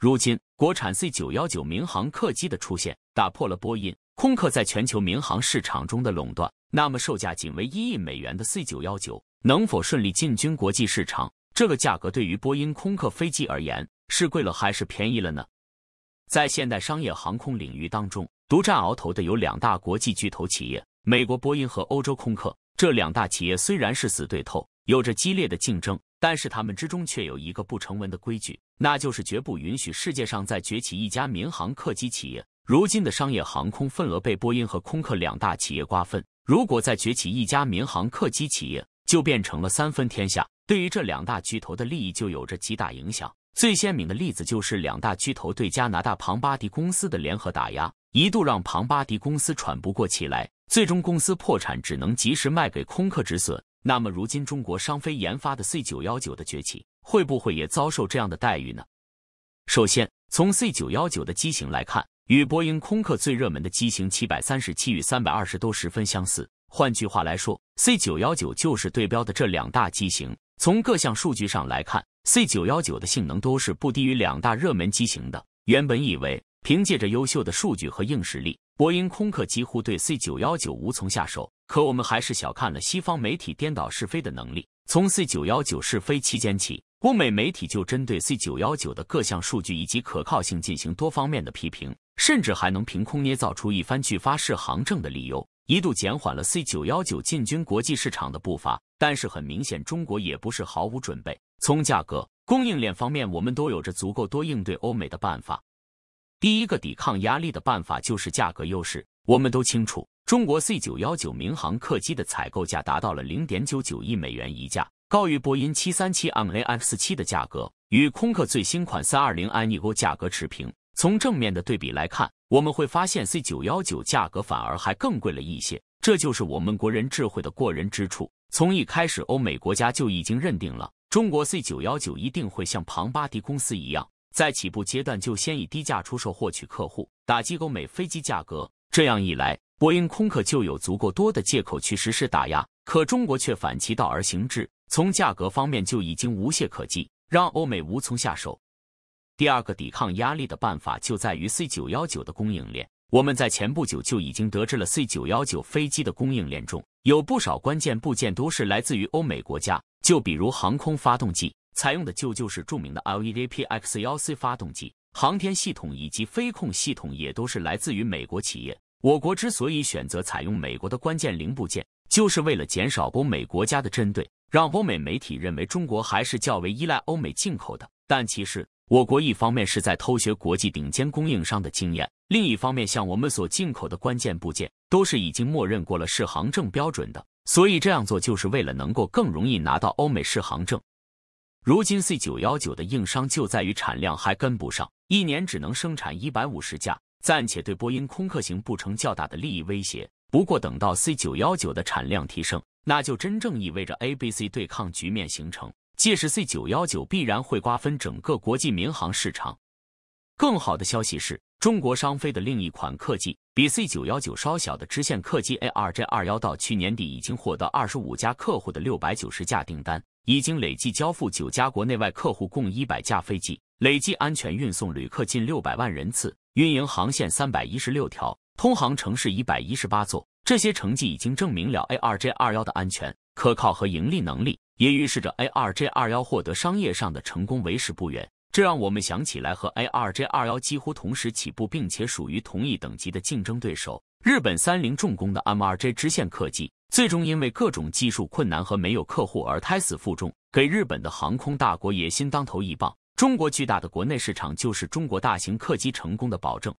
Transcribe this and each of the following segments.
如今，国产 C 九幺九民航客机的出现，打破了波音、空客在全球民航市场中的垄断。那么，售价仅为一亿美元的 C 九幺九能否顺利进军国际市场？这个价格对于波音、空客飞机而言是贵了还是便宜了呢？在现代商业航空领域当中，独占鳌头的有两大国际巨头企业：美国波音和欧洲空客。这两大企业虽然是死对头，有着激烈的竞争，但是他们之中却有一个不成文的规矩。那就是绝不允许世界上再崛起一家民航客机企业。如今的商业航空份额被波音和空客两大企业瓜分。如果再崛起一家民航客机企业，就变成了三分天下，对于这两大巨头的利益就有着极大影响。最鲜明的例子就是两大巨头对加拿大庞巴迪公司的联合打压，一度让庞巴迪公司喘不过气来，最终公司破产，只能及时卖给空客止损。那么，如今中国商飞研发的 C 九幺九的崛起。会不会也遭受这样的待遇呢？首先，从 C 九幺九的机型来看，与波音空客最热门的机型七百三十七与三百二十都十分相似。换句话来说，C 九幺九就是对标的这两大机型。从各项数据上来看，C 九幺九的性能都是不低于两大热门机型的。原本以为凭借着优秀的数据和硬实力，波音空客几乎对 C 九幺九无从下手，可我们还是小看了西方媒体颠倒是非的能力。从 C 九幺九试飞期间起，欧美媒体就针对 C 九幺九的各项数据以及可靠性进行多方面的批评，甚至还能凭空捏造出一番拒发试航证的理由，一度减缓了 C 九幺九进军国际市场的步伐。但是很明显，中国也不是毫无准备。从价格、供应链方面，我们都有着足够多应对欧美的办法。第一个抵抗压力的办法就是价格优势，我们都清楚。中国 C 九幺九民航客机的采购价达到了零点九九亿美元一架，高于波音七三七 MAX 七的价格，与空客最新款三二零 i n e o 价格持平。从正面的对比来看，我们会发现 C 九幺九价格反而还更贵了一些。这就是我们国人智慧的过人之处。从一开始，欧美国家就已经认定了中国 C 九幺九一定会像庞巴迪公司一样，在起步阶段就先以低价出售获取客户，打击欧美飞机价格。这样一来。波音空客就有足够多的借口去实施打压，可中国却反其道而行之，从价格方面就已经无懈可击，让欧美无从下手。第二个抵抗压力的办法就在于 C 九幺九的供应链。我们在前不久就已经得知了 C 九幺九飞机的供应链中，有不少关键部件都是来自于欧美国家，就比如航空发动机采用的就就是著名的 LEAP X 幺 C 发动机，航天系统以及飞控系统也都是来自于美国企业。我国之所以选择采用美国的关键零部件，就是为了减少欧美国家的针对，让欧美媒体认为中国还是较为依赖欧美进口的。但其实，我国一方面是在偷学国际顶尖供应商的经验，另一方面，像我们所进口的关键部件，都是已经默认过了适航证标准的。所以这样做就是为了能够更容易拿到欧美适航证。如今 C 九幺九的硬伤就在于产量还跟不上，一年只能生产一百五十架。暂且对波音、空客型不成较大的利益威胁。不过，等到 C919 的产量提升，那就真正意味着 A、B、C 对抗局面形成。届时，C919 必然会瓜分整个国际民航市场。更好的消息是中国商飞的另一款客机，比 C919 稍小的支线客机 ARJ21，到去年底已经获得25家客户的690架订单，已经累计交付9家国内外客户共100架飞机，累计安全运送旅客近600万人次。运营航线三百一十六条，通航城市一百一十八座。这些成绩已经证明了 A R J 二1的安全、可靠和盈利能力，也预示着 A R J 二1获得商业上的成功为时不远。这让我们想起来和 A R J 二1几乎同时起步，并且属于同一等级的竞争对手——日本三菱重工的 M R J 支线客机，最终因为各种技术困难和没有客户而胎死腹中，给日本的航空大国野心当头一棒。中国巨大的国内市场就是中国大型客机成功的保证。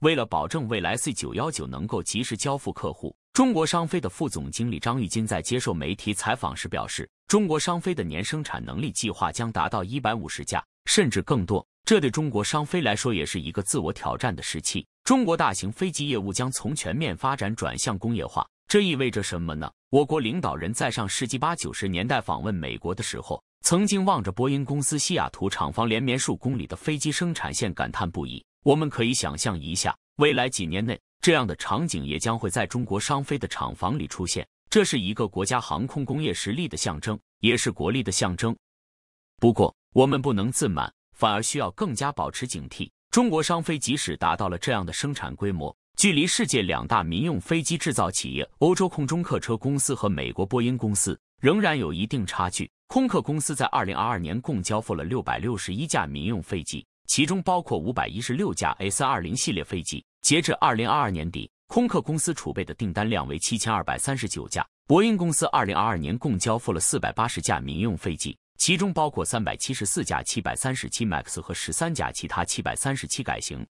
为了保证未来 C919 能够及时交付客户，中国商飞的副总经理张玉金在接受媒体采访时表示，中国商飞的年生产能力计划将达到一百五十架，甚至更多。这对中国商飞来说也是一个自我挑战的时期。中国大型飞机业务将从全面发展转向工业化，这意味着什么呢？我国领导人在上世纪八九十年代访问美国的时候。曾经望着波音公司西雅图厂房连绵数公里的飞机生产线感叹不已。我们可以想象一下，未来几年内这样的场景也将会在中国商飞的厂房里出现。这是一个国家航空工业实力的象征，也是国力的象征。不过，我们不能自满，反而需要更加保持警惕。中国商飞即使达到了这样的生产规模，距离世界两大民用飞机制造企业——欧洲空中客车公司和美国波音公司，仍然有一定差距。空客公司在二零二二年共交付了六百六十一架民用飞机，其中包括五百一十六架 A 三二零系列飞机。截至二零二二年底，空客公司储备的订单量为七千二百三十九架。波音公司二零二二年共交付了四百八十架民用飞机，其中包括三百七十四架七百三十七 MAX 和十三架其他七百三十七改型。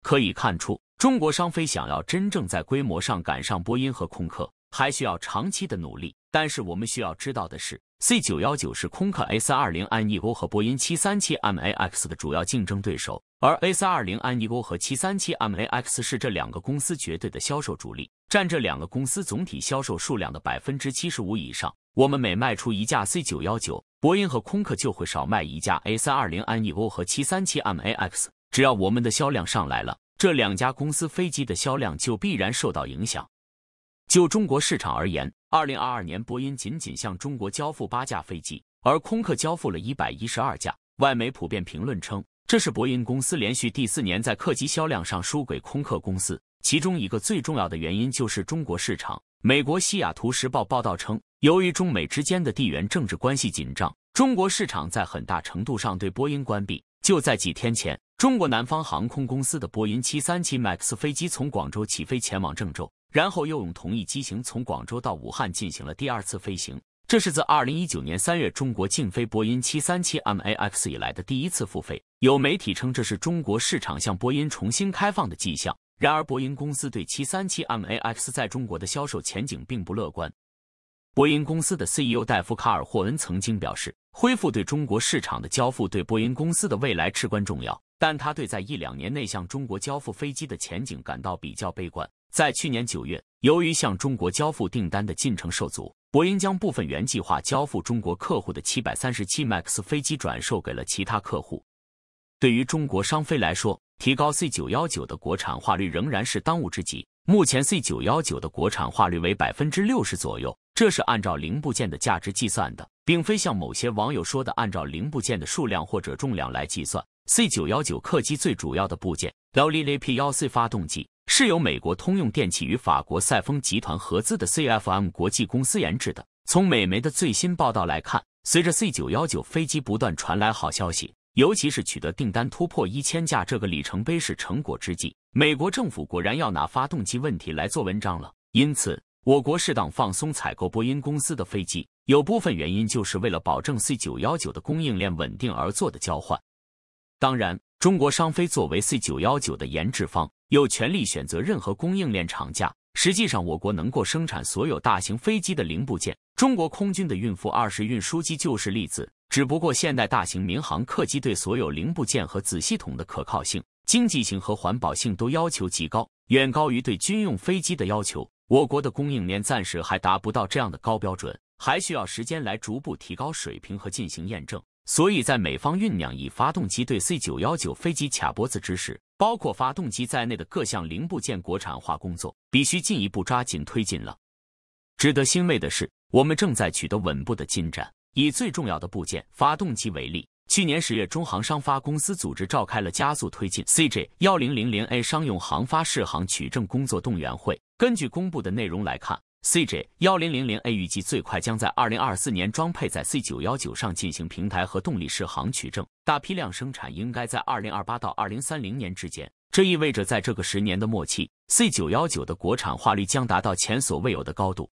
可以看出，中国商飞想要真正在规模上赶上波音和空客，还需要长期的努力。但是我们需要知道的是，C 九幺九是空客 A 三二零 n 尼 o 和波音七三七 MAX 的主要竞争对手，而 A 三二零 n 尼 o 和七三七 MAX 是这两个公司绝对的销售主力，占这两个公司总体销售数量的百分之七十五以上。我们每卖出一架 C 九幺九，波音和空客就会少卖一架 A 三二零安尼 o 和七三七 MAX。只要我们的销量上来了，这两家公司飞机的销量就必然受到影响。就中国市场而言，二零二二年波音仅仅向中国交付八架飞机，而空客交付了一百一十二架。外媒普遍评论称，这是波音公司连续第四年在客机销量上输给空客公司。其中一个最重要的原因就是中国市场。美国《西雅图时报》报道称，由于中美之间的地缘政治关系紧张，中国市场在很大程度上对波音关闭。就在几天前，中国南方航空公司的波音七三七 MAX 飞机从广州起飞前往郑州。然后又用同一机型从广州到武汉进行了第二次飞行，这是自2019年3月中国禁飞波音737 MAX 以来的第一次复飞。有媒体称这是中国市场向波音重新开放的迹象。然而，波音公司对737 MAX 在中国的销售前景并不乐观。波音公司的 CEO 戴夫·卡尔霍恩曾经表示，恢复对中国市场的交付对波音公司的未来至关重要，但他对在一两年内向中国交付飞机的前景感到比较悲观。在去年九月，由于向中国交付订单的进程受阻，波音将部分原计划交付中国客户的七百三十七 MAX 飞机转售给了其他客户。对于中国商飞来说，提高 C 九幺九的国产化率仍然是当务之急。目前 C 九幺九的国产化率为百分之六十左右，这是按照零部件的价值计算的，并非像某些网友说的按照零部件的数量或者重量来计算。C 九幺九客机最主要的部件——劳力 A P 幺 C 发动机。是由美国通用电气与法国赛峰集团合资的 CFM 国际公司研制的。从美媒的最新报道来看，随着 C 九幺九飞机不断传来好消息，尤其是取得订单突破一千架这个里程碑式成果之际，美国政府果然要拿发动机问题来做文章了。因此，我国适当放松采购波音公司的飞机，有部分原因就是为了保证 C 九幺九的供应链稳定而做的交换。当然。中国商飞作为 C 九幺九的研制方，有权利选择任何供应链厂家。实际上，我国能够生产所有大型飞机的零部件。中国空军的运负二十运输机就是例子。只不过，现代大型民航客机对所有零部件和子系统的可靠性、经济性和环保性都要求极高，远高于对军用飞机的要求。我国的供应链暂时还达不到这样的高标准，还需要时间来逐步提高水平和进行验证。所以在美方酝酿以发动机对 C 九幺九飞机卡脖子之时，包括发动机在内的各项零部件国产化工作必须进一步抓紧推进了。值得欣慰的是，我们正在取得稳步的进展。以最重要的部件发动机为例，去年十月中航商发公司组织召开了加速推进 CJ 幺零零零 A 商用航发试航取证工作动员会。根据公布的内容来看。CJ- 幺零零零 A 预计最快将在二零二四年装配在 C 九幺九上进行平台和动力试航取证，大批量生产应该在二零二八到二零三零年之间。这意味着在这个十年的末期，C 九幺九的国产化率将达到前所未有的高度。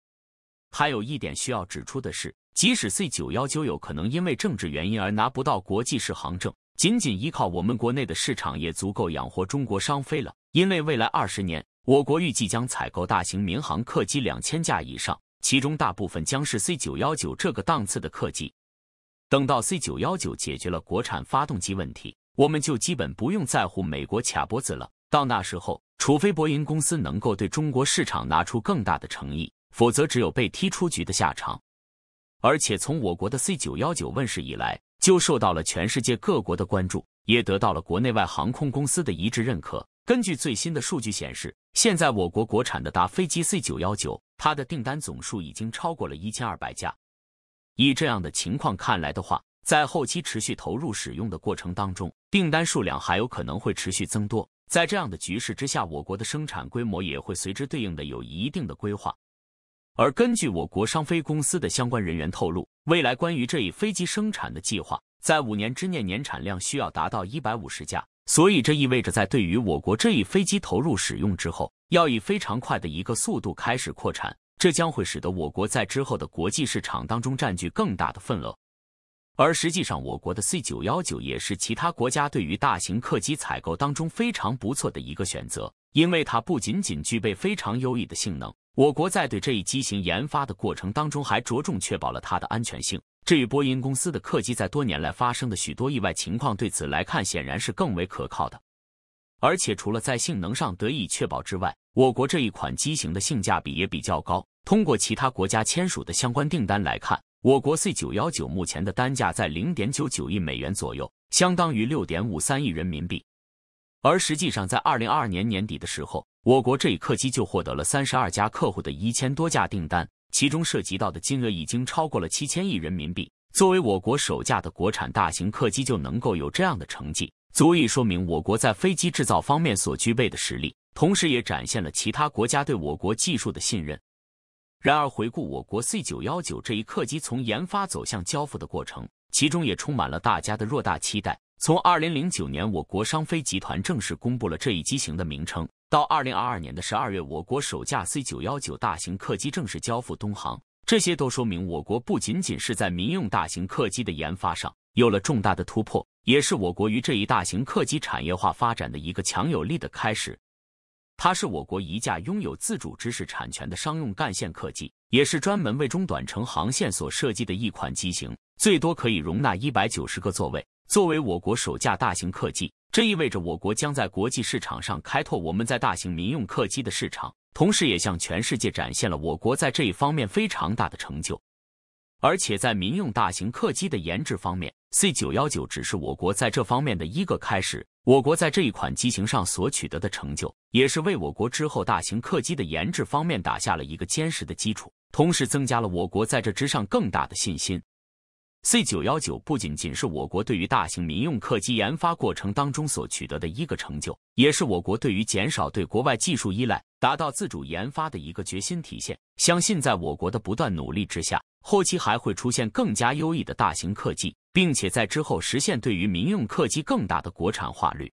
还有一点需要指出的是，即使 C 九幺九有可能因为政治原因而拿不到国际试航证，仅仅依靠我们国内的市场也足够养活中国商飞了，因为未来二十年。我国预计将采购大型民航客机两千架以上，其中大部分将是 C 九幺九这个档次的客机。等到 C 九幺九解决了国产发动机问题，我们就基本不用在乎美国卡脖子了。到那时候，除非波音公司能够对中国市场拿出更大的诚意，否则只有被踢出局的下场。而且，从我国的 C 九幺九问世以来，就受到了全世界各国的关注，也得到了国内外航空公司的一致认可。根据最新的数据显示，现在我国国产的大飞机 C 九幺九，它的订单总数已经超过了一千二百架。以这样的情况看来的话，在后期持续投入使用的过程当中，订单数量还有可能会持续增多。在这样的局势之下，我国的生产规模也会随之对应的有一定的规划。而根据我国商飞公司的相关人员透露，未来关于这一飞机生产的计划，在五年之内年产量需要达到一百五十架。所以这意味着，在对于我国这一飞机投入使用之后，要以非常快的一个速度开始扩产，这将会使得我国在之后的国际市场当中占据更大的份额。而实际上，我国的 C 九幺九也是其他国家对于大型客机采购当中非常不错的一个选择，因为它不仅仅具备非常优异的性能，我国在对这一机型研发的过程当中还着重确保了它的安全性。至于波音公司的客机，在多年来发生的许多意外情况，对此来看显然是更为可靠的。而且，除了在性能上得以确保之外，我国这一款机型的性价比也比较高。通过其他国家签署的相关订单来看，我国 C919 目前的单价在零点九九亿美元左右，相当于六点五三亿人民币。而实际上，在二零二二年年底的时候，我国这一客机就获得了三十二家客户的一千多架订单。其中涉及到的金额已经超过了七千亿人民币。作为我国首架的国产大型客机，就能够有这样的成绩，足以说明我国在飞机制造方面所具备的实力，同时也展现了其他国家对我国技术的信任。然而，回顾我国 C 九幺九这一客机从研发走向交付的过程，其中也充满了大家的偌大期待。从二零零九年，我国商飞集团正式公布了这一机型的名称。到二零二二年的十二月，我国首架 C 九幺九大型客机正式交付东航。这些都说明，我国不仅仅是在民用大型客机的研发上有了重大的突破，也是我国于这一大型客机产业化发展的一个强有力的开始。它是我国一架拥有自主知识产权的商用干线客机，也是专门为中短程航线所设计的一款机型，最多可以容纳一百九十个座位。作为我国首架大型客机。这意味着我国将在国际市场上开拓我们在大型民用客机的市场，同时也向全世界展现了我国在这一方面非常大的成就。而且在民用大型客机的研制方面，C 九幺九只是我国在这方面的一个开始。我国在这一款机型上所取得的成就，也是为我国之后大型客机的研制方面打下了一个坚实的基础，同时增加了我国在这之上更大的信心。C 九幺九不仅仅是我国对于大型民用客机研发过程当中所取得的一个成就，也是我国对于减少对国外技术依赖、达到自主研发的一个决心体现。相信在我国的不断努力之下，后期还会出现更加优异的大型客机，并且在之后实现对于民用客机更大的国产化率。